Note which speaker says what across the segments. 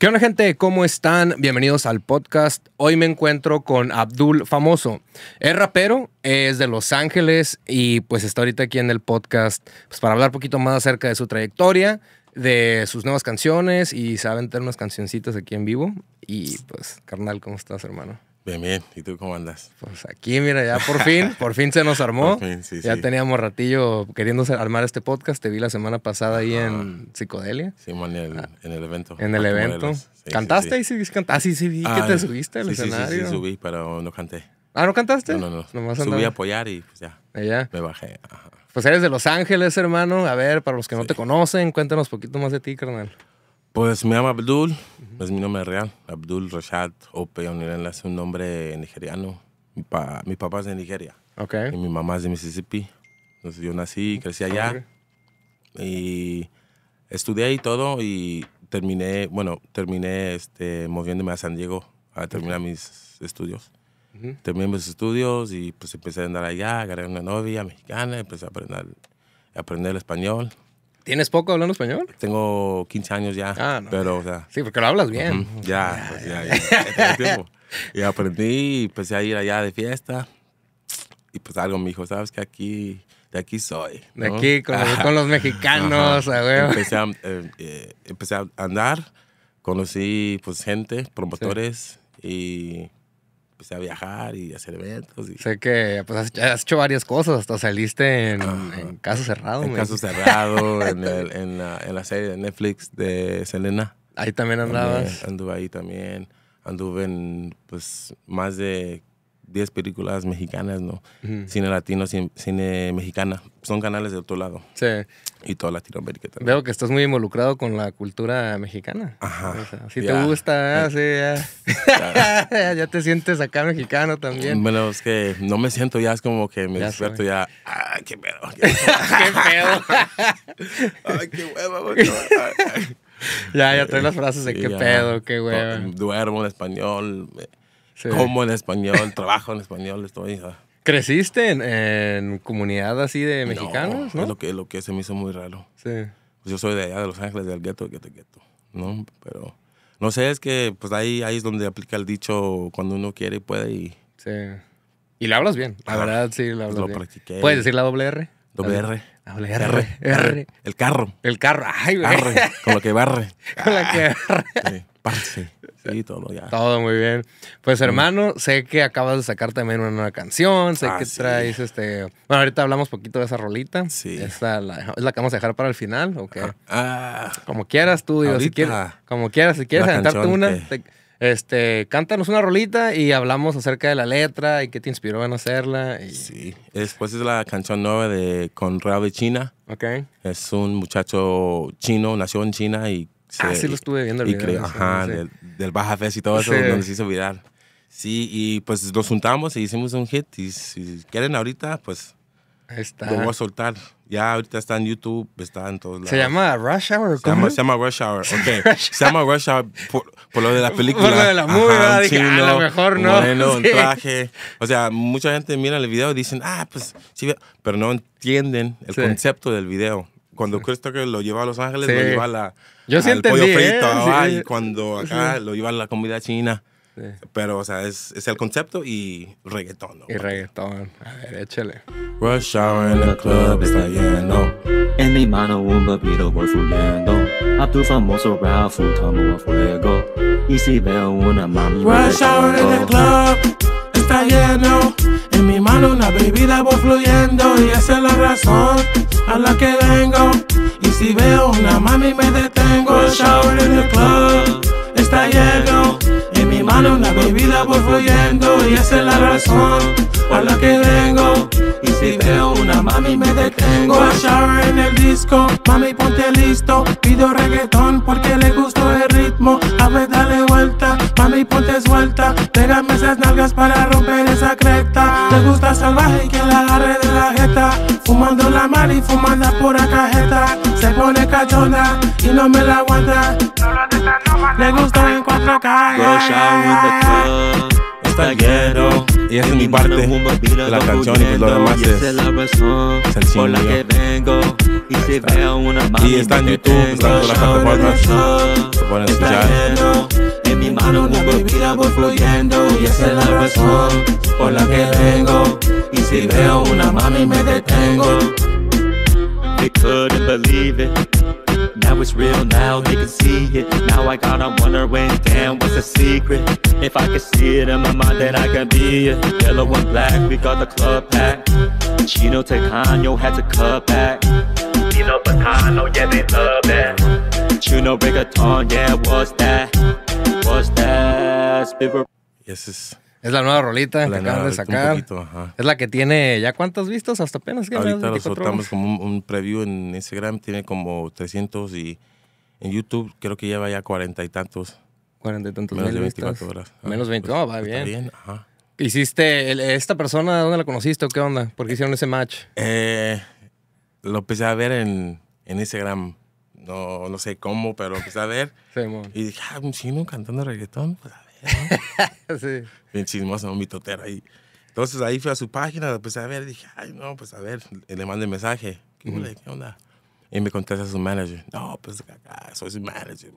Speaker 1: ¿Qué onda gente? ¿Cómo están? Bienvenidos al podcast. Hoy me encuentro con Abdul Famoso. Es rapero, es de Los Ángeles y pues está ahorita aquí en el podcast pues, para hablar un poquito más acerca de su trayectoria, de sus nuevas canciones y saben tener unas cancioncitas aquí en vivo. Y pues, carnal, ¿cómo estás, hermano?
Speaker 2: Bien, bien. ¿Y tú cómo andas? Pues
Speaker 1: aquí, mira, ya por fin, por fin se nos armó. ya teníamos ratillo queriendo armar este podcast. Te vi la semana pasada ahí en
Speaker 2: Psicodelia. Sí, man, ah, en, el evento. En el ah, evento. ¿Cantaste ahí? Sí, Ah, sí, sí, vi que ah, te subiste al escenario. Sí, sí, subí, pero no canté. ¿Ah, no cantaste? No, no, no. Subí a apoyar y pues, ya. ¿Ya? Me bajé.
Speaker 1: Pues eres de Los Ángeles, hermano. A ver, para los que no te conocen, cuéntanos poquito más de ti, carnal.
Speaker 2: Pues me llamo Abdul, es mi nombre real, Abdul Rashad Ope es un nombre nigeriano. Mi, papá es de Nigeria okay. y mi mamá es de Mississippi. Entonces yo nací y crecí allá y estudié y todo y terminé, bueno, terminé este, moviéndome a San Diego a terminar mis estudios. Terminé mis estudios y pues empecé a andar allá, agarré una novia mexicana, empecé a aprender, a aprender el español. ¿Tienes poco hablando español? Tengo 15 años ya. Ah, pero, o sea, sí, porque lo hablas bien. ya, pues, ya, ya, Y aprendí, empecé a ir allá de fiesta. Y pues algo me dijo, ¿sabes que aquí, de aquí soy? De aquí, con, los, mexicanos, a Empecé, a, eh, eh, empecé a andar, conocí pues gente, promotores y empecé a viajar y a hacer eventos. Y... Sé
Speaker 1: que pues, has, hecho varias cosas,
Speaker 2: hasta saliste en, Caso Cerrado. En Caso Cerrado, en, la, serie de Netflix de Selena. Ahí también andabas. Anduve, anduve ahí también. Anduve en pues, más de 10 películas mexicanas, ¿no? Cine latino, cine, mexicana. Son canales de otro lado. Sí. Y toda Latinoamérica también. Veo que estás muy involucrado con la cultura mexicana. Ajá. O sea, si te gusta, eh. ah, sí,
Speaker 1: ya. ya te sientes acá mexicano también.
Speaker 2: Bueno, es que no me siento ya, es como que me despierto ya. ¡Ay, qué pedo! ¡Qué pedo! ¡Ay, qué huevo! ya, ya trae eh, las frases de qué pedo, qué huevo. Duermo en español. Eh, como en español, trabajo en español, estoy. Ah.
Speaker 1: ¿Creciste en,
Speaker 2: comunidad así de mexicanos? No, Es lo que, lo que se me hizo muy raro. Sí. Pues yo soy de allá, de Los Ángeles, del gueto, gueto, gueto. ¿no? Pero no sé, es que pues ahí, ahí es donde aplica el dicho cuando uno quiere y puede y... Sí. Y le hablas bien, la verdad sí, la hablas lo bien. practiqué. ¿Puedes decir la doble R? Doble R. Doble R. R. El carro. El carro, ay, Barre, con lo que barre. con la que ah, barre. Sí, Sí,
Speaker 1: todo ya. Todo muy bien. Pues hermano, sé que acabas de sacar también una nueva canción, sé ah, que traes este... Bueno, ahorita hablamos poquito de esa rolita. Sí. la, ¿Es la que vamos a dejar para el final o qué?
Speaker 2: Ah,
Speaker 1: como quieras tú, digo, si quieres, como quieras, si quieres cantarte una, este, cántanos
Speaker 2: una rolita y hablamos acerca de la letra y qué te inspiró en hacerla. Y... Sí, después es la canción nueva de Conrado de China. Ok. Es un muchacho chino, nació en China y ah, sí, lo estuve viendo el y video. Creo, ajá, del, Baja Fest y todo eso, donde se hizo viral. Sí, y pues nos juntamos y hicimos un hit. Y si quieren ahorita, pues Ahí está. lo voy a soltar. Ya ahorita está en YouTube, está en todos lados. ¿Se llama Rush Hour? ¿cómo? Se, llama, Rush Hour, ok. se llama Rush Hour por, lo de la película. Por lo de la movie, ah, a lo mejor no. Bueno, un traje. O sea, mucha gente mira el video y dicen, ah, pues sí, pero no entienden el concepto del video cuando Christopher lo lleva a Los Ángeles, sí. lo lleva a la, Yo al sí entendí, pollo ¿eh? frito, sí. y cuando acá lo lleva a la comida china. Pero, o sea, es, es, el concepto y reggaetón. ¿no? Y reggaetón. A ver, échale. Rush hour en el club está lleno. En mi mano un bebido voy fluyendo. A tu famoso Ralph tomo a fuego. Y si veo una mami. Rush hour en el club está lleno una bebida voy fluyendo y esa es la razón a la que vengo. Y si veo una mami me detengo. El shower en el club está lleno. En mi mano una bebida voy fluyendo y esa es la razón a la que vengo. Si veo una mami me detengo A shower en el disco, mami ponte listo Pido reggaetón porque le gustó el ritmo A ver dale vuelta, mami ponte suelta Pégame esas nalgas para romper esa creta Le gusta salvaje y que la agarre de la jeta Fumando la mari, fumando pura cajeta Se pone cayona y no me la aguanta Le gusta en 4K hasta el Y esa es mi parte de la canción y pues lo demás es, es el la que vengo y si veo una mami y está en YouTube, está en todas las plataformas. Se pueden escuchar. En mi mano un tequila voy fluyendo y esa es la razón por la que vengo. Y si veo una mami me detengo. They couldn't believe it. it's real now, they can see it. Now I got on when. damn, what's the secret? If I could see it in my mind, then I can be it. Yellow and black, we got the club pack. Chino Tejano had to cut back. Chino Patano, yeah, they love that. Chino reggaeton, yeah, what's that? What's that? Spirit. Yes, it's Es la nueva
Speaker 1: rolita que acaban de sacar.
Speaker 2: es la que tiene
Speaker 1: ya cuántas vistas hasta
Speaker 2: apenas. Que Ahorita lo soltamos como un, preview en Instagram, tiene como 300 y en YouTube creo que lleva ya cuarenta y tantos. Cuarenta y tantos Menos mil de vistas. horas. Menos 20, pues, no, va bien. bien, ¿Hiciste esta persona, dónde la conociste o qué onda? ¿Por qué hicieron ese match? Eh, lo empecé a ver en, en Instagram. No, no sé cómo, pero lo empecé a ver. y dije, ah, un chino cantando reggaetón, pues, sí. Bien chismoso, mi totera ahí. Entonces ahí fui a su página, pues a ver, dije, ay, no, pues a ver, le mandé mensaje. ¿Qué, onda? Y me contesta su manager. No, pues soy su manager.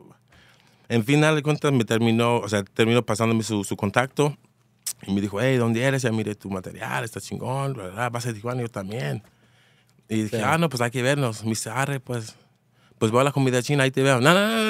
Speaker 2: En final de cuentas me terminó, o sea, terminó pasándome su, su contacto. Y me dijo, hey, ¿dónde eres? Ya mire tu material, está chingón, bla, bla, vas a Tijuana, yo también. Y dije, ah, no, pues hay que vernos. Me dice, arre, pues pues voy a la comida china, ahí te veo. No, no, no. no.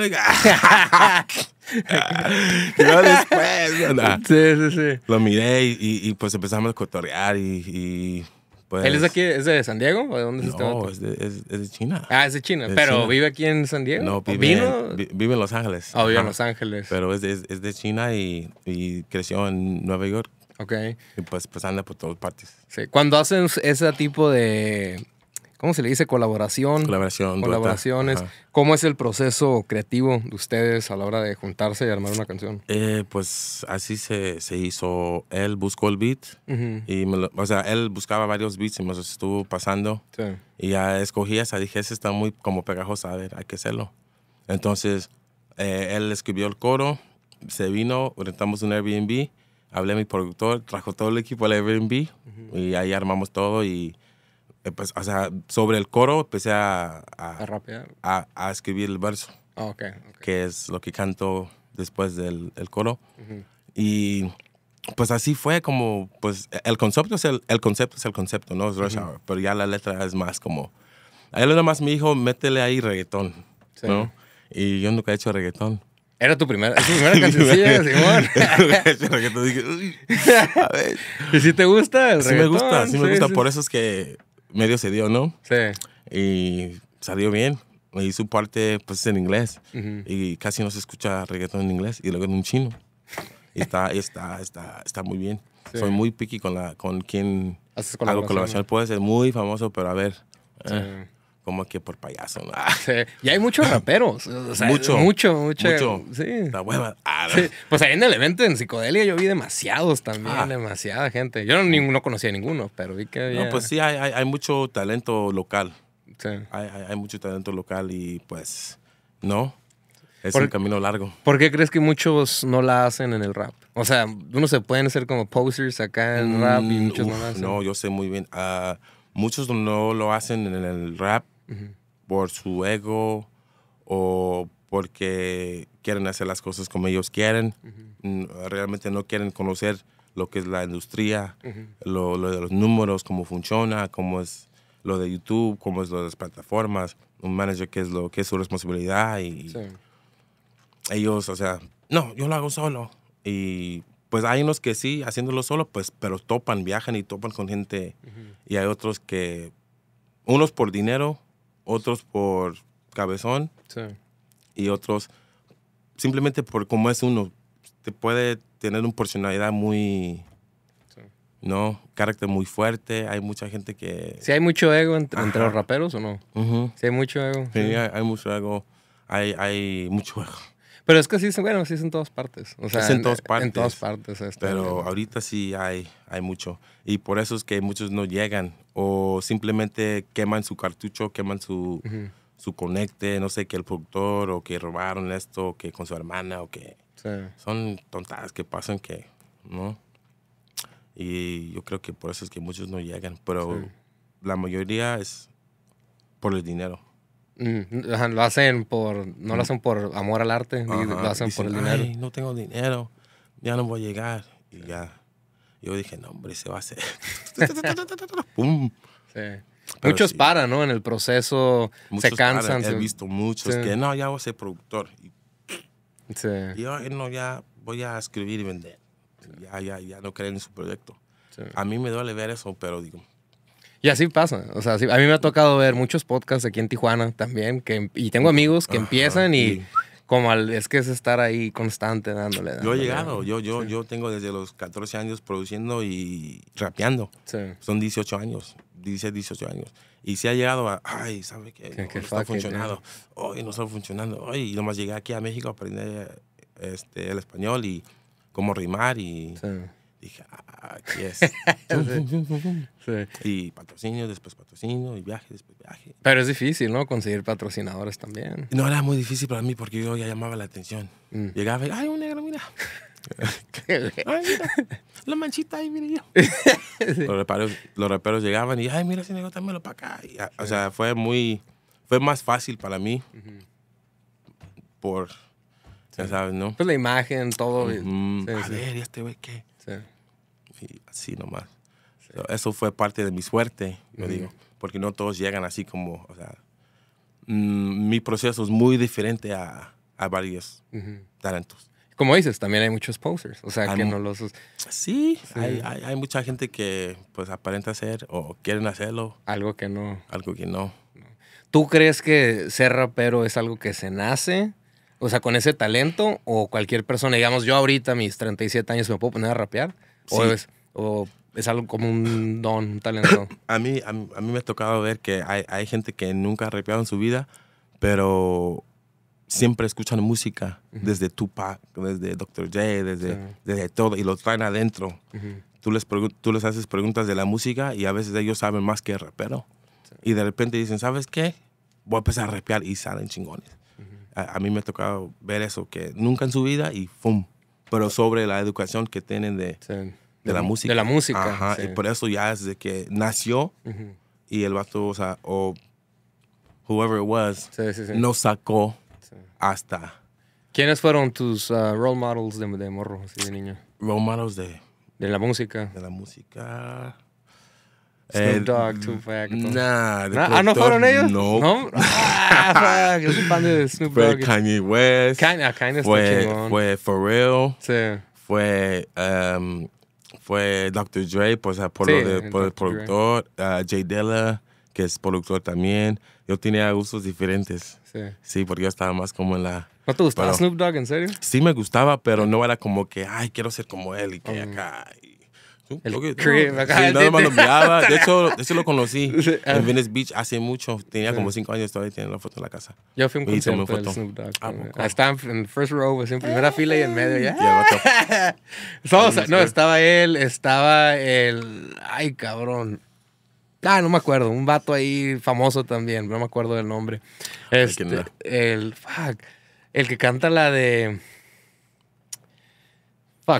Speaker 2: después, no, Sí, sí, sí. Lo miré y, pues empezamos a cotorrear y, y pues... ¿Él es de
Speaker 1: aquí, es de San Diego o de dónde es este No, es de,
Speaker 2: es, de China. Ah, es de China, pero vive aquí en San Diego. No, vive, En, vive en Los Ángeles. Oh, vive en Los Ángeles. Pero es de, es de China y, y creció en Nueva York. Ok. Y pues, pues anda por todas partes. Sí.
Speaker 1: Cuando hacen ese tipo de ¿cómo se le dice? Colaboración. Colaboración. Colaboraciones. ¿Cómo es el proceso creativo de ustedes a la hora de juntarse y armar una canción?
Speaker 2: Eh, pues así se, se, hizo. Él buscó el beat y o sea, él buscaba varios beats y me los estuvo pasando. Y ya escogía, esa, dije, ese está muy como pegajoso, a ver, hay que hacerlo. Entonces, eh, él escribió el coro, se vino, rentamos un Airbnb, hablé a mi productor, trajo todo el equipo al Airbnb y ahí armamos todo y eh, pues, o sea, sobre el coro empecé a... A, a, a escribir el verso. Ah, okay, Que es lo que canto después del coro. Y pues así fue como, pues el concepto es el, concepto, es el concepto, ¿no? Es Rush Hour, pero ya la letra es más como... A él nada más me dijo, métele ahí reggaetón, ¿no? Y yo nunca he hecho reggaetón. Era tu primera, tu primera que Simón. Dije, a ver. ¿Y si te gusta el reggaetón? me gusta, sí me gusta. Por eso es que medio se dio, ¿no? Sí. Y salió bien. Y su parte, pues, en inglés. Y casi no se escucha reggaetón en inglés. Y luego en un chino. Y está, está, está, está muy bien. Soy muy picky con, la, con quien hago colaboración. Puede ser muy famoso, pero a ver. Sí. Ah como que por payaso. Ah, y hay muchos raperos. mucho, mucho. Mucho, La hueva. Ah,
Speaker 1: pues ahí en el evento
Speaker 2: en Psicodelia yo
Speaker 1: vi demasiados también, ah. demasiada gente. Yo no, conocía a ninguno,
Speaker 2: pero vi que había... No, pues sí, hay, mucho talento local. Sí. Hay, mucho talento local y pues, ¿no? Es por, un camino largo.
Speaker 1: ¿Por qué crees que muchos no la hacen en el rap? O sea, uno se pueden hacer como posters
Speaker 2: acá en rap y mm, muchos no hacen. No, yo sé muy bien. muchos no lo hacen en el rap por su ego o porque quieren hacer las cosas como ellos quieren. Mm, realmente no quieren conocer lo que es la industria, lo, de los números, cómo funciona, cómo es lo de YouTube, cómo es lo de las plataformas, un manager qué es lo que es su responsabilidad y ellos, o sea, no, yo lo hago solo y pues hay unos que sí haciéndolo solo, pues pero topan, viajan y topan con gente y hay otros que unos por dinero otros por cabezón y otros simplemente por cómo es uno. Te puede tener una personalidad muy, sí. ¿no? Carácter muy fuerte. Hay mucha gente que... ¿Si
Speaker 1: hay mucho ego entre, los
Speaker 2: raperos o no? Si hay mucho ego. Sí, hay, mucho ego. Hay, hay mucho ego. Pero es que sí, bueno, sí es en todas partes. O sea, es en, todas partes. Este, en todas partes. Pero ahorita sí hay, hay mucho. Y por eso es que muchos no llegan o simplemente queman su cartucho, queman su, su conecte, no sé, que el productor o que robaron esto, que con su hermana o que... Son tontadas que pasan que, ¿no? Y yo creo que por eso es que muchos no llegan, pero la mayoría es por el dinero. lo hacen por, no lo hacen por amor al arte, lo hacen por el dinero. no tengo dinero, ya no voy a llegar. Y ya yo dije, no, hombre, se va a hacer. Muchos
Speaker 1: paran, ¿no? En el proceso, se cansan. He visto muchos que no, ya
Speaker 2: voy a ser productor. Sí. Yo no, ya voy a escribir y vender. Ya, ya, ya no creen en su proyecto. A mí me duele ver eso, pero digo,
Speaker 1: y así pasa. O sea, a mí me ha tocado ver muchos podcasts aquí en Tijuana también. Que, em, y tengo amigos que empiezan
Speaker 2: y como al, es que es estar ahí constante dándole.
Speaker 1: Yo he llegado, yo,
Speaker 2: yo, yo tengo desde los 14 años produciendo y rapeando. Sí. Son 18 años, 16, 18 años. Y se ha llegado a, ay, ¿sabe qué? Que, no, está funcionando. Hoy no está funcionando. Hoy y nomás llegué aquí a México a aprender este, el español y cómo rimar y... Sí Dije, ah, aquí es. Y patrocinio,
Speaker 1: después patrocinio, y viaje, después viaje. Pero es difícil, ¿no? Conseguir patrocinadores también. No
Speaker 2: era muy difícil para mí porque yo ya llamaba la atención. Mm. Llegaba y, ay, un negro, mira. la manchita ahí, mire yo. los, reparos, los llegaban y, ay, mira ese negro, también para acá. Ah, o sea, fue muy, fue más fácil para mí por, ya sabes, ¿no? Pues la imagen, todo. A ver, este güey, ¿qué? así nomás. eso fue parte de mi suerte, yo digo, porque no todos llegan así como, o sea, mm, mi proceso es muy diferente a, a varios talentos. Como dices, también hay muchos posers, o sea, que no los... Sí, Hay, hay, mucha gente que pues aparenta hacer o quieren hacerlo. Algo que no. Algo que no. ¿Tú crees que ser rapero es algo que se
Speaker 1: nace? O sea, con ese talento o cualquier persona, digamos, yo ahorita, mis 37 años, me puedo
Speaker 2: poner a rapear. O, es, o es, algo como un don, un talento. a, mí, a, mí, me ha tocado ver que hay, gente que nunca ha rapeado en su vida, pero siempre escuchan música desde Tupac, desde Dr. J, desde, desde todo, y lo traen adentro. tú, les tú les haces preguntas de la música y a veces ellos saben más que el rapero. Y de repente dicen, ¿sabes qué? Voy a empezar a rapear y salen chingones. a, a, mí me ha tocado ver eso, que nunca en su vida y ¡fum! pero sobre la educación que tienen de, la música. De la música. y por eso ya desde que nació y el vato, o sea, whoever it was, sí, no sacó hasta.
Speaker 1: ¿Quiénes fueron tus uh, role models de, de
Speaker 2: morro, de niño? Role models de. De la música. De la música. Snoop Dogg, Too fue Nah, ah, de ¿Ah, no fueron ellos? No. Ah, fuck, de Snoop Dogg. Fue Kanye West. Kanye, ah, Kanye fue, For Real. Sí. Fue, um, fue Dr. Dre, pues, por, lo de, el productor. Ah, Jay Della, que es productor también. Yo tenía gustos diferentes. Sí. Sí, porque yo estaba más como en la... ¿No te gustaba Snoop Dogg, en serio? Sí me gustaba, pero no era como que, ay, quiero ser como él y que acá... De hecho, de hecho, lo conocí en Venice Beach hace mucho. Tenía como cinco años todavía tenía la foto en la casa. Yo fui un concierto del Snoop Dogg. Ah,
Speaker 1: estaba en first row, en primera
Speaker 2: ah. fila y en medio.
Speaker 1: Ya. no, estaba él, estaba el... Ay, cabrón. Ah, no me acuerdo. Un vato ahí famoso también. No me acuerdo del nombre. Este, el... Fuck. El que canta la de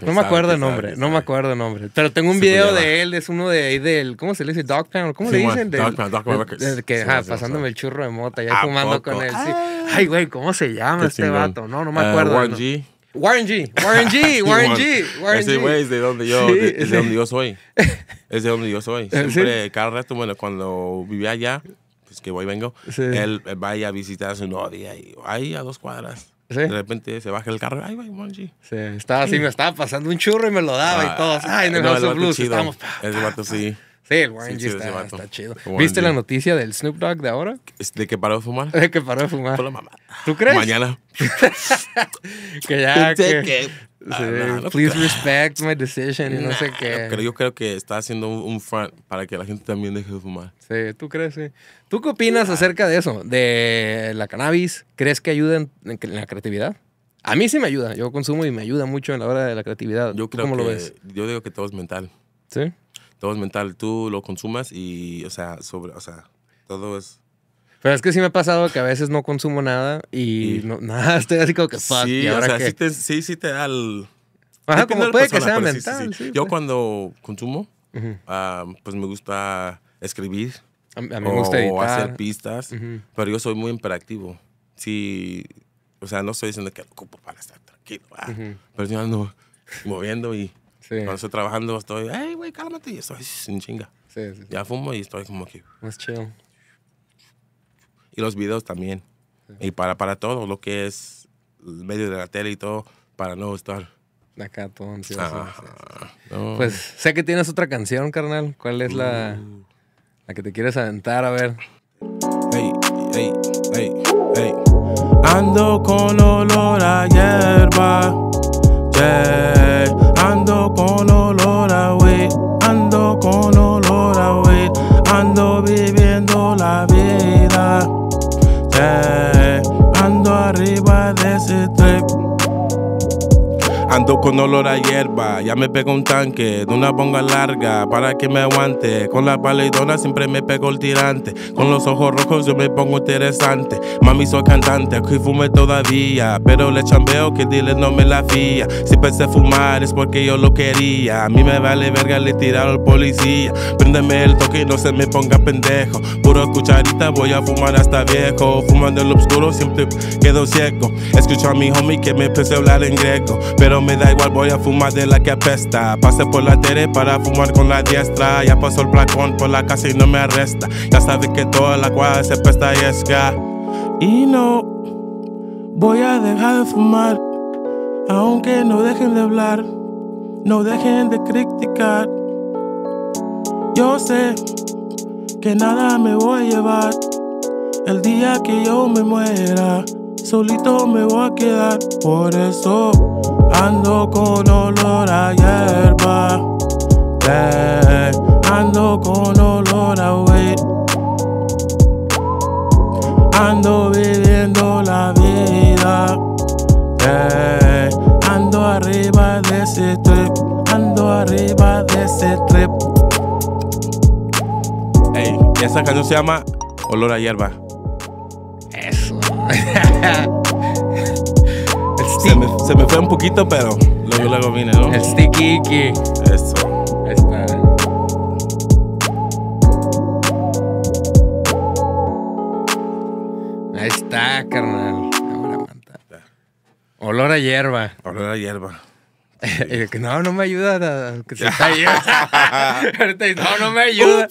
Speaker 1: no me acuerdo el nombre, no me acuerdo el nombre. Pero tengo un pues, video de él, es uno de ahí del, ¿cómo se le dice? Dog ¿cómo le dicen? Dog Pound, Dog Que, pasándome el churro de mota, ya fumando con él. Ah. Ay, güey, ¿cómo se llama este vato? No, no me eh, acuerdo. Warren G. Warren G, Warren G, Warren G, Warren Ese güey es de donde yo, de donde yo soy.
Speaker 2: Es de donde yo soy. Siempre, cada rato, bueno, cuando vivía allá, pues que voy vengo, él va a visitar a su novia ahí a dos cuadras. De repente se baja el carro, ay, güey, Monchi. Sí, estaba así, me estaba pasando un churro y me lo
Speaker 1: daba y ah, todo. Ay, no, no, el vato blues, chido. Estamos, pa,
Speaker 2: pa, ese vato sí. Sí, el Warren sí, está, está, chido. ¿Viste la
Speaker 1: noticia del Snoop Dogg de ahora?
Speaker 2: ¿De que paró de fumar? De
Speaker 1: que paró de fumar. Por la mamá. ¿Tú crees? Mañana.
Speaker 2: que ya. que, que sí, ah, please respect my decision y no sé qué. Pero yo creo que está haciendo un, front para que la gente también deje de fumar.
Speaker 1: Sí, ¿tú crees? Sí. ¿Tú qué opinas acerca de eso? De la cannabis. ¿Crees que ayuda en, la creatividad? A mí sí me ayuda. Yo consumo y me ayuda mucho en la hora de la creatividad. Yo ¿Cómo lo ves?
Speaker 2: Yo digo que todo es mental. ¿Sí? Todo es mental. Tú lo consumas y, o sea, sobre, o sea, todo es
Speaker 1: pero es que sí me ha pasado que a veces no consumo nada y, No, nada, estoy así como que fuck. Sí, ¿y ahora qué?
Speaker 2: Sí, sí, te da el. Ajá, como puede que sea mental. Yo pues. cuando consumo, ah, pues me gusta escribir. A, me gusta editar. O hacer pistas, pero yo soy muy imperactivo. Sí, o sea, no estoy diciendo que lo ocupo para estar tranquilo, ah, pero yo ando moviendo y cuando estoy trabajando estoy, hey, güey, cálmate, y estoy sin chinga. Sí, sí, sí. Ya fumo y estoy como que. Más chill y los videos también. Y para, para todo lo que es el medio de la tele y todo, para no estar. Acá todo Pues
Speaker 1: sé que tienes otra canción, carnal. ¿Cuál es la, uh. la que te quieres
Speaker 2: aventar? A ver. Hey, hey, hey, hey. Ando con olor a hierba. Yeah. Ando con olor a wey. Ando con con olor a hierba. Ya me pego un tanque de una bonga larga para que me aguante. Con la dona siempre me pego el tirante. Con los ojos rojos yo me pongo interesante. Mami, soy cantante, aquí fume todavía. Pero le chambeo que dile no me la fía. Si pensé fumar es porque yo lo quería. A mí me vale verga, le tiraron al policía. Préndeme el toque y no se me ponga pendejo. Puro cucharita, voy a fumar hasta viejo. Fumando en lo oscuro siempre quedo ciego. Escucho a mi homie que me empecé a hablar en greco Pero me da igual, voy a fumar de la que apesta. Pasé por la tele para fumar con la diestra. Ya pasó el placón por la casa y no me arresta. Ya sabes que toda la cual se apesta y es Y no voy a dejar de fumar, aunque no dejen de hablar, no dejen de criticar. Yo sé que nada me voy a llevar. El día que yo me muera, solito me voy a quedar. Por eso ando con olor a hierba. Ando con olor a weed. Ando viviendo la vida. Ando arriba de ese trip. Ando arriba de ese trip. Ey, esa canción se llama Olor a hierba. Eso. se me fue un poquito, pero tú luego vine, ¿no? El sticky. Eso. Ahí está.
Speaker 1: Ahí está, carnal. Olor a hierba. Olor a hierba. que no, no me ayuda. que no, no me ayuda.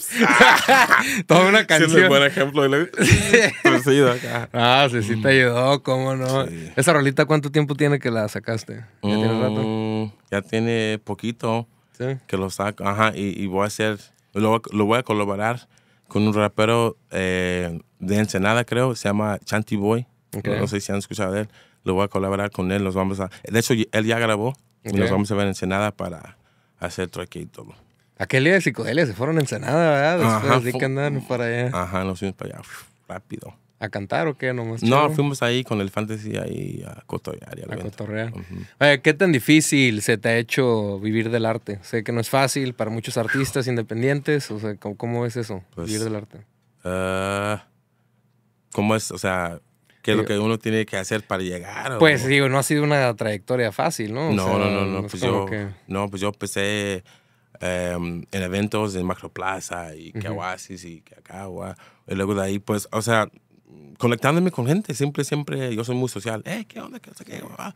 Speaker 1: Toma una canción. es buen ejemplo. De pues, Ah, sí, sí te ayudó, cómo no. Esa rolita, ¿cuánto tiempo tiene que la sacaste? ¿Ya tiene mm,
Speaker 2: rato? Ya tiene poquito que lo saco. y, voy a hacer, lo, voy a colaborar con un rapero eh, de Ensenada, creo, se llama Chanty Boy. No, sé si han escuchado de él. Lo voy a colaborar con él, los vamos a... De hecho, él ya grabó y nos vamos a ver en Ensenada para hacer trueque y todo.
Speaker 1: Aquel día de psicodelia se fueron a Ensenada, ¿verdad? Después ajá, así que andan
Speaker 2: para allá. Ajá, nos fuimos para allá rápido. ¿A cantar
Speaker 1: o qué nomás? No, fuimos
Speaker 2: ahí con el fantasy ahí a cotorrear. Y a la cotorrear. Oye, ¿qué tan difícil se te ha hecho vivir del
Speaker 1: arte? Sé que no es fácil para muchos artistas independientes. O sea, ¿cómo, es eso, pues, vivir del arte?
Speaker 2: Ah, ¿Cómo es? O sea, ¿Qué es lo que uno tiene que hacer para llegar? Pues
Speaker 1: digo, no ha sido una trayectoria fácil, ¿no? No, no, no, no, pues yo,
Speaker 2: no, pues yo empecé em, en eventos en Macroplaza y que Oasis y Acagua Y luego de ahí, pues, o sea, conectándome con gente, siempre, siempre, yo soy muy social. Eh, ¿qué onda? ¿Qué onda? ¿Qué onda?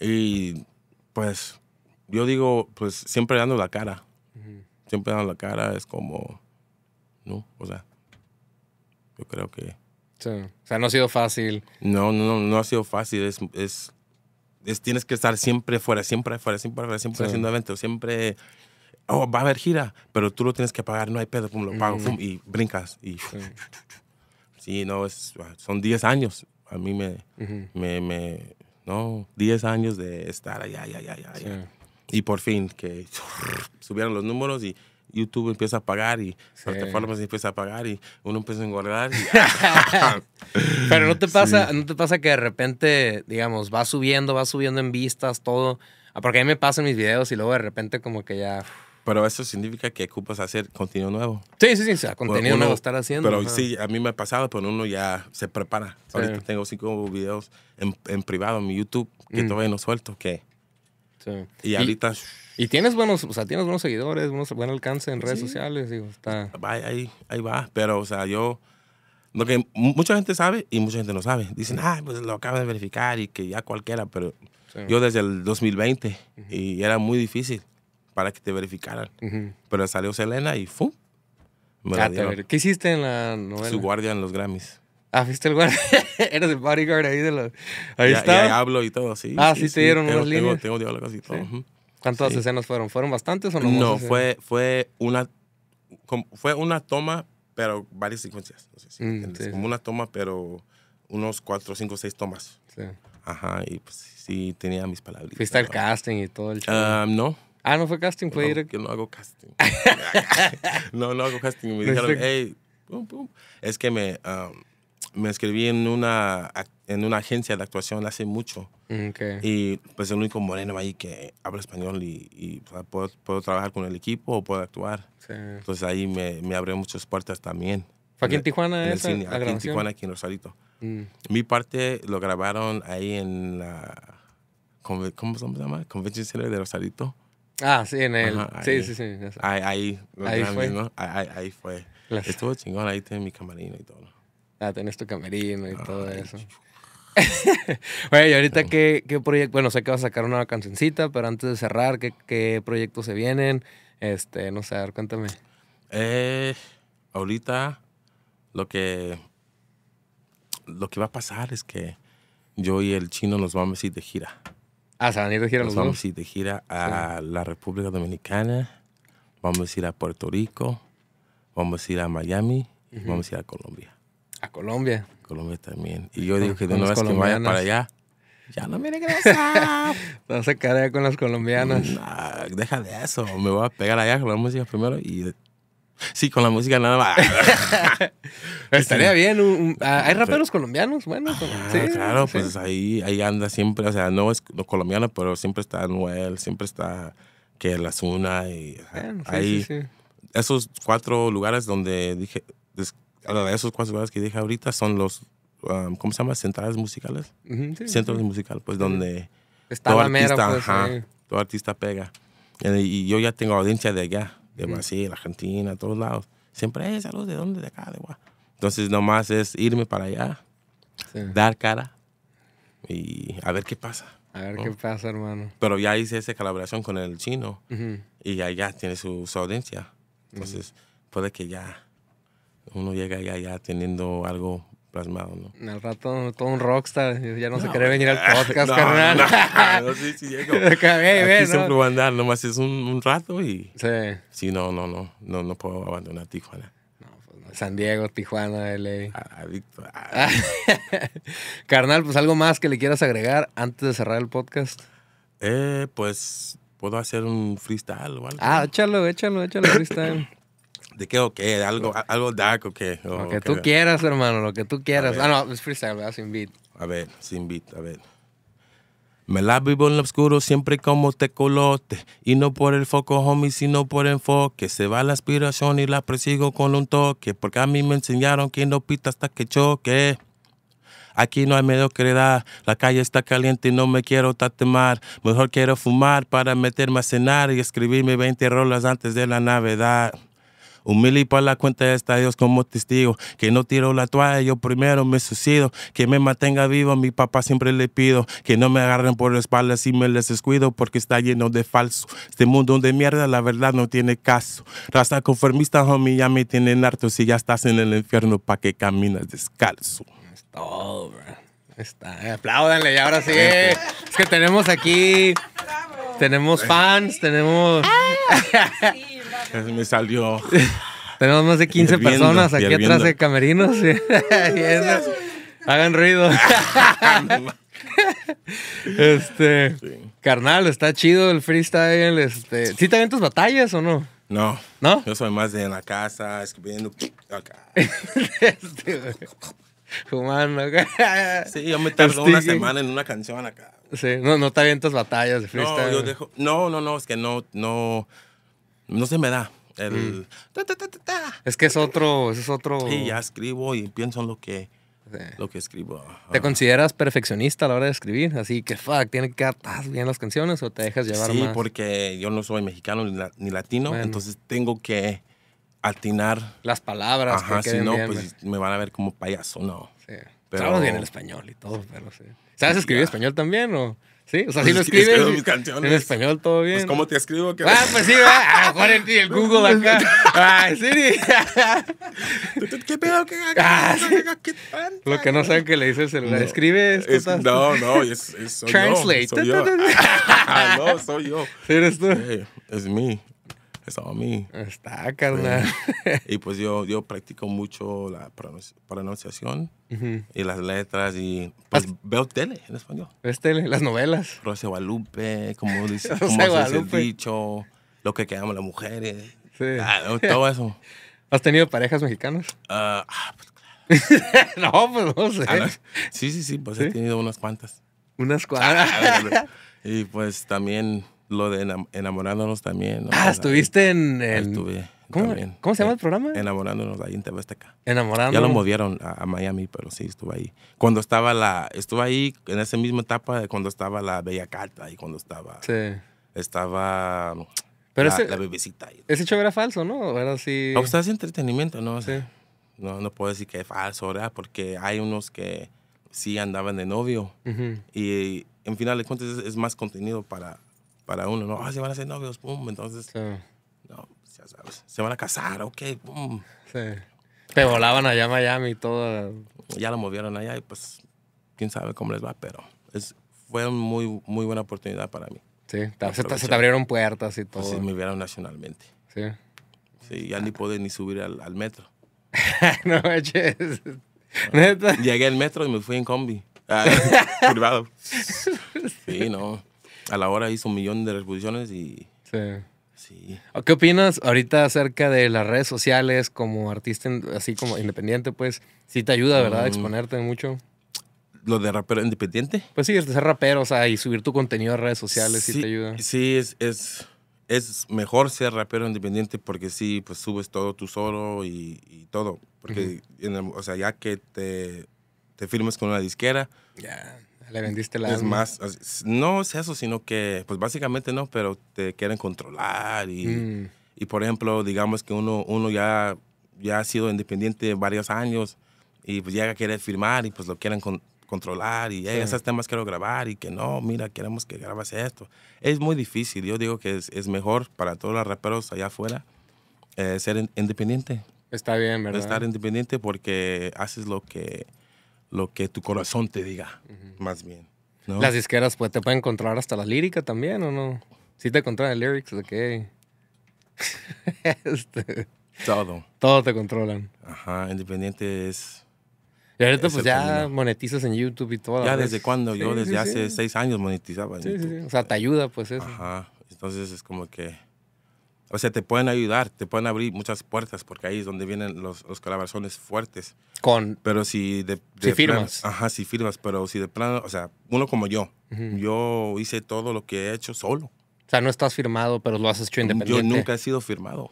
Speaker 2: Y pues yo digo, pues siempre dando la cara. Siempre dando la cara es como, ¿no? O sea, yo creo que... O sea, no ha sido fácil. No, no, no ha sido fácil. Es, es, es tienes que estar siempre fuera, siempre fuera, siempre fuera, siempre haciendo eventos, siempre. Oh, va a haber gira, pero tú lo tienes que pagar, no hay pedo, pum, lo pago, pum, y brincas. Y, sí. no, es, son 10 años. A mí me, me, me, no, 10 años de estar allá, allá, allá, allá. Y por fin que subieron los números y YouTube empieza a pagar y plataformas empieza a pagar y uno empieza a engordar. Pero no te pasa, no te pasa que de repente,
Speaker 1: digamos, va subiendo, va subiendo en vistas, todo. Ah, porque a mí me pasan mis videos y luego de repente como
Speaker 2: que ya. Pero eso significa que ocupas hacer contenido nuevo. Sí, sí, sí, contenido nuevo estar haciendo. Pero sí, a mí me ha pasado, pero uno ya se prepara. Ahorita tengo cinco videos en, en privado en mi YouTube que mm. todavía no suelto, que y, ahorita. Y tienes buenos, o sea, tienes buenos seguidores, buenos, buen alcance en redes sociales. Digo, ahí, va. Pero, o sea, yo. Lo que mucha gente sabe y mucha gente no sabe. Dicen, ah, pues lo acaban de verificar y que ya cualquiera, pero yo desde el 2020 y era muy difícil para que te verificaran. Pero salió Selena y ¡fum! Ah, ¿Qué hiciste en la novela? Su guardia en los Grammys. Ah, fuiste el guard Eres el bodyguard ahí de los. Ahí está. está. ahí hablo y todo, sí. Ah, sí, sí, te dieron unas tengo, líneas. Tengo, tengo diálogo y todo. ¿Cuántas escenas fueron? ¿Fueron bastantes o no? No, fue, fue, una, fue una toma, pero varias secuencias. No sé si mm, Como una toma, pero unos cuatro, cinco, seis tomas. Sí. Ajá, y pues sí tenía mis palabras. ¿Fuiste al casting y todo el show? Ah, no. Ah, no fue casting, fue no, directo. Yo no hago casting. no, no hago casting. Me dijeron, hey, Es que me me escribí en una, en una agencia de actuación hace mucho. Mm, y pues el único moreno ahí que habla español y, puedo, puedo, trabajar con el equipo o puedo actuar. Entonces ahí me, me abrió muchas puertas también. ¿Fue aquí en Tijuana en el aquí en Tijuana, aquí en Rosarito. Mm. Mi parte lo grabaron ahí en la... ¿Cómo se llama? Convention Center de Rosarito. Ah, sí, en el... sí, sí, sí, Ahí, ahí, fue. Estuvo chingón, ahí tenía mi camarino y todo. Ah, tenés tu camerino y todo eso.
Speaker 1: Oye, y ahorita qué, proyecto, bueno, sé que vas a sacar una cancioncita, pero antes de cerrar, ¿qué, qué proyectos se vienen? Este, no sé, a ver, cuéntame.
Speaker 2: Eh, ahorita lo que lo que va a pasar es que yo y el chino nos vamos a ir de gira. Ah, se van ir de gira nos los vamos a ir de gira a la República Dominicana, vamos a ir a Puerto Rico, vamos a ir a Miami, vamos a ir a Colombia. A Colombia. Colombia también. Y yo digo que de una vez que vaya para allá, ya no me regresa. no se carga con las colombianas. deja de eso. Me voy a pegar allá con la música primero y. Sí, con la música nada más. Estaría bien. Ah, hay raperos
Speaker 1: colombianos, bueno. Ah, sí, claro,
Speaker 2: pues ahí, ahí anda siempre. O sea, no es colombiano, pero siempre está Noel, siempre está que la Zuna. Y, ahí, esos cuatro lugares donde dije, esos cuatro lugares que dije ahorita son los, um, ¿cómo se llama? Centrales musicales. Centros musicales, pues donde Está todo, artista, mera, pues, artista pega. Y, yo ya tengo audiencia de allá, de Brasil, Argentina, todos lados. Siempre hay salud de dónde, de acá, de Entonces nomás es irme para allá, dar cara y a ver qué pasa. A ver qué pasa, hermano. Pero ya hice esa colaboración con el chino y allá tiene su audiencia. Entonces puede que ya uno llega ya, ya teniendo algo plasmado,
Speaker 1: ¿no? Al rato todo un rockstar, ya no, se quiere venir al podcast, carnal. No, sí, sí llego. siempre voy a
Speaker 2: andar, nomás es un, rato y... Sí. Sí, no, no, no, no, no puedo abandonar Tijuana. Pues San Diego,
Speaker 1: Tijuana, LA. Adicto. Ah, ah. Carnal, pues algo más que le quieras
Speaker 2: agregar antes de cerrar el podcast. Eh, pues puedo hacer un freestyle o algo. Ah,
Speaker 1: échalo, échalo, échalo freestyle.
Speaker 2: ¿De qué o qué? ¿Algo, algo dark o qué? lo que tú quieras, hermano, lo que tú quieras. Ah, no, es freestyle, Sin beat. A ver, sin beat, a ver. Me la vivo en lo oscuro siempre como te colote. Y no por el foco, homie, sino por enfoque. Se va la aspiración y la persigo con un toque. Porque a mí me enseñaron que no pita hasta que choque. Aquí no hay mediocridad, la calle está caliente y no me quiero tatemar. Mejor quiero fumar para meterme a cenar y escribirme 20 rolas antes de la Navidad. Humilde y para la cuenta de Dios como testigo. Que no tiro la toalla, yo primero me suicido. Que me mantenga vivo, mi papá siempre le pido. Que no me agarren por la espalda si me les descuido, porque está lleno de falso. Este mundo de mierda, la verdad no tiene caso. Raza conformista, homie, ya me tienen harto. Si ya estás en el infierno, pa' que caminas descalzo.
Speaker 1: Es todo, bro. Está, eh, apláudanle y ahora sí. Eh. Es que tenemos aquí, tenemos fans, tenemos...
Speaker 2: Me salió. Tenemos más de 15 personas aquí atrás de
Speaker 1: camerinos. Hagan ruido. este, carnal, está chido el freestyle. Este, ¿sí te tus batallas o no?
Speaker 2: No. ¿No? Yo soy más de en la casa, escribiendo acá. este, Fumando Sí, yo me tardo una semana en una canción acá.
Speaker 1: Sí, no, no te tus batallas de freestyle.
Speaker 2: No, No, no, no, es que no, no no se me da. El, mm.
Speaker 1: es que es otro, es otro. Sí, ya
Speaker 2: escribo y pienso en lo que, lo que escribo.
Speaker 1: ¿Te consideras perfeccionista a la hora de escribir? Así que, fuck, tiene que quedar bien las canciones o te dejas llevar sí,
Speaker 2: porque yo no soy mexicano ni, latino, entonces tengo que atinar. Las palabras. Ajá, si no, pues me van a ver como payaso, no. Sí. Pero... bien el español y todo, pero sí. ¿Sabes escribir español también o...? Sí, o sea, si pues lo escribes. En español todo bien. Pues, ¿cómo te escribo? ¿Qué ah, pues sí, va. Ah, ti, el Google acá. ah, sí. ¿Qué pedo? ¿Qué, ah, ¿Qué
Speaker 1: Lo que no saben que le dices, el ¿la ¿Escribes? no, no, es, es Translate. Yo, soy yo. ah, no, soy yo.
Speaker 2: ¿Eres tú? es mí. Eso a mí. Está, carnal. y pues yo, yo practico mucho la pronunciación y las letras y pues veo tele en español. ¿Ves tele? Las novelas. Rosa Guadalupe, como dice, dice lo que quedamos las mujeres. Sí. Ah, todo eso. ¿Has tenido parejas mexicanas? Ah, ah, pues, no, pues no sé. Sí, sí, sí, pues he tenido unas cuantas. Unas cuantas. y pues también lo de enamorándonos también. Ah, estuviste en, el Estuve. ¿Cómo, se llama el eh, programa? Enamorándonos ahí en Tebasteca. Enamorándonos. Ya lo movieron a, Miami, pero sí, estuvo ahí. Cuando estaba la... Estuve ahí en esa misma etapa de cuando estaba la Bella Carta y cuando estaba... Sí. Estaba... Pero la, ese, la bebecita. Ese show era falso, ¿no? Era así... Pues, o sea, es entretenimiento, ¿no? sí. No, no puedo decir que es falso, ¿verdad? Porque hay unos que sí andaban de novio. Y en final de cuentas es más contenido para para uno, ¿no? Ah, se van a hacer novios, pum, entonces. No, pues, ya sabes. Se van a casar, ok, pum. Sí. Te volaban allá a Miami y todo. Ya lo movieron allá y pues quién sabe cómo les va, pero es, fue una muy, muy buena oportunidad para mí. Sí, se te, se abrieron puertas y pues, todo. sí, me vieron nacionalmente. Sí. Sí, ya ni pude ni subir al, metro. no manches. Neta. Llegué al metro y me fui en combi. Ah, privado. Sí, no a la hora hizo un millón de reproducciones y... Sí.
Speaker 1: Sí. Ah, ¿Qué opinas ahorita acerca de las redes sociales como artista, así como independiente, pues? Sí te ayuda, ¿verdad? A mm. exponerte mucho.
Speaker 2: ¿Lo de rapero independiente?
Speaker 1: Pues sí, de ser rapero, o sea, y subir tu contenido a redes sociales sí, te ayuda.
Speaker 2: Sí, es, es, es, mejor ser rapero independiente porque sí, pues subes todo tú solo y, todo. Porque, o sea, ya que te, te firmas con una disquera, Ya... Le vendiste la Es más, no es eso, sino que, pues básicamente no, pero te quieren controlar y, mm. y por ejemplo, digamos que uno, uno ya, ya ha sido independiente varios años y pues llega a querer firmar y pues lo quieren controlar y sí. esos temas quiero grabar y que no, mira, queremos que grabas esto. Es muy difícil, yo digo que es, mejor para todos los raperos allá afuera eh, ser independiente. Está bien, ¿verdad? Estar independiente porque haces lo que lo que tu corazón te diga, más bien. Las
Speaker 1: disqueras pues, te pueden controlar hasta la lírica también, ¿o no? Si te controlan lyrics, ok. Este, todo. Todo te controlan.
Speaker 2: Ajá, independiente es... Y ahorita pues ya
Speaker 1: monetizas en YouTube y todo. Ya desde cuando, yo desde hace seis años monetizaba
Speaker 2: en O sea, te ayuda pues eso. Ajá, entonces es como que o sea, te pueden ayudar, te pueden abrir muchas puertas, porque ahí es donde vienen los, los fuertes. Con. Pero si de, si firmas. ajá, si firmas, pero si de plano, o sea, uno como yo, yo hice todo lo que he hecho solo. O sea, no estás firmado, pero lo has hecho independiente. Yo nunca he sido firmado.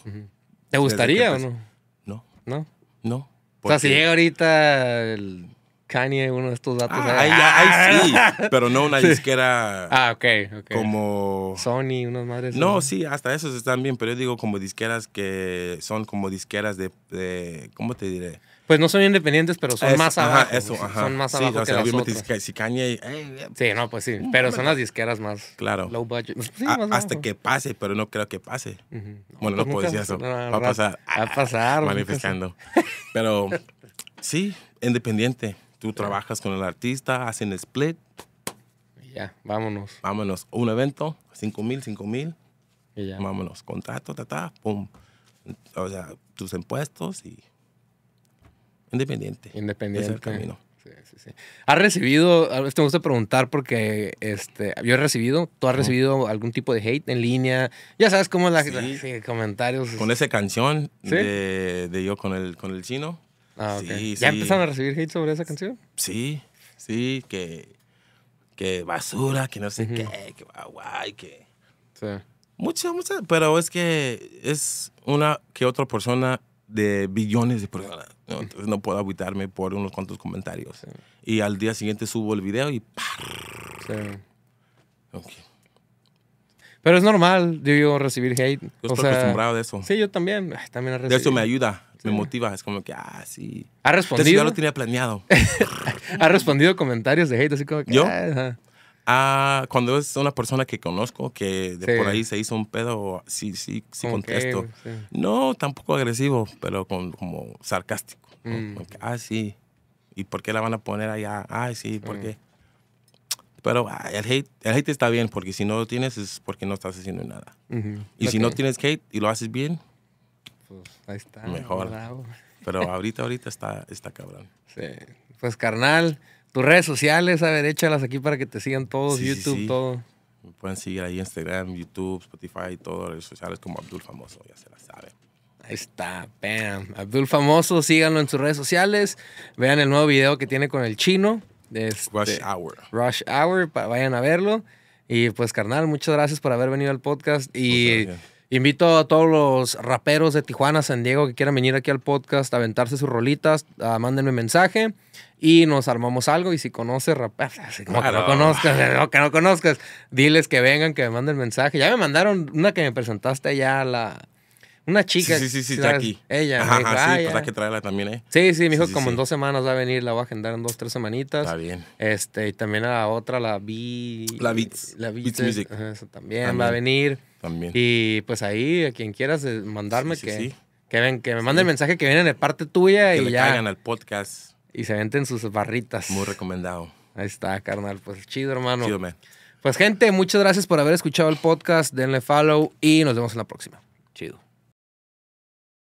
Speaker 2: ¿Te gustaría o no? No. ¿No? No. O sea, si
Speaker 1: llega ahorita el Kanye, uno de estos datos. Ah, ahí, ah. sí, pero no una
Speaker 2: disquera. Ah, Como. Sony, unas madres. No, sí, hasta esos están bien, pero yo digo como disqueras que son como disqueras de. ¿Cómo te diré? Pues
Speaker 1: no son independientes, pero son más ajá, Son más que obviamente las
Speaker 2: si Kanye. Eh, eh, sí, no, pues sí. Pero son las disqueras más. Claro. Low budget. Ah, hasta que pase, pero no creo que pase. Bueno, no, pues puedo decir eso. va a pasar. Va a pasar. Manifestando. Pero sí, independiente. Tú trabajas con el artista, hacen split. Ya, vámonos. Vámonos. Un evento, cinco mil, cinco mil. Y ya. Vámonos. Contrato, ta, ta, pum. O sea, tus impuestos y. Independiente. Independiente. Es el camino. Sí, sí, sí. ¿Has recibido, te gusta preguntar
Speaker 1: porque este, yo he recibido, tú has recibido algún tipo de hate en línea? Ya sabes cómo la, la sí, comentarios. Con esa
Speaker 2: canción de, de, yo con el, con el chino, Ah, okay. sí, ¿Ya empezaron a recibir hate sobre esa canción? Sí, sí, que, que basura, que no sé qué, que guay, que... Sí. Muchas, pero es que es una que otra persona de billones de personas. ¿no? Entonces no puedo agüitarme por unos cuantos comentarios. Y al día siguiente subo el video y Sí. Okay. Pero es normal, digo, recibir hate. Yo acostumbrado a eso. Sí, yo también. también De eso me ayuda me motiva. Es como que, ah, sí. ¿Ha respondido? lo
Speaker 1: tenía planeado. ¿Ha respondido comentarios de hate? Así como que, ¿Yo?
Speaker 2: Ah, ah, cuando es una persona que conozco, que de por ahí se hizo un pedo, sí, sí, sí contesto. No, tampoco agresivo, pero como sarcástico. Mm. ah, sí. ¿Y por qué la van a poner allá? Ah, ah, sí, ¿por mm. qué? Pero el hate, el hate está bien, porque si no lo tienes es porque no estás haciendo nada. Y si no tienes hate y lo haces bien, pues, ahí está. Mejor. Pero ahorita, ahorita está, está cabrón. Sí.
Speaker 1: Pues carnal, tus redes sociales, a ver, échalas aquí para que te sigan todos, YouTube, todo.
Speaker 2: Me pueden seguir ahí Instagram, YouTube, Spotify, todas las redes sociales como Abdul Famoso, ya se las sabe. Ahí está, bam.
Speaker 1: Abdul Famoso, síganlo en sus redes sociales. Vean el nuevo video que tiene con el chino. Este, Rush Hour. Rush Hour, vayan a verlo. Y pues, carnal, muchas gracias por haber venido al podcast. Y. Invito a todos los raperos de Tijuana, San Diego que quieran venir aquí al podcast a aventarse sus rolitas, a, mándenme mensaje y nos armamos algo. Y si conoces raperos, si como que no conozcas, que no conozcas, diles que vengan, que me manden mensaje. Ya me mandaron una que me presentaste ya la, una chica. Sí, sí, sí, Jackie. Ella. Ajá, sí, pues que traerla también, ¿eh? Sí, sí, me dijo como en dos semanas va a venir, la voy a agendar en dos, tres semanitas. Está bien. Este, y también a la otra, la vi. La Beats. La Beats, Music. eso también, va a venir. También. Y pues ahí, a quien quieras eh, mandarme que, que, ven, que me mande el mensaje que viene de parte tuya que y le ya. caigan al podcast. Y se venden sus barritas. Muy recomendado. Ahí está, carnal. Pues chido, hermano. Chido, man. Pues gente, muchas gracias por haber escuchado el podcast. Denle follow y nos vemos en la próxima. Chido.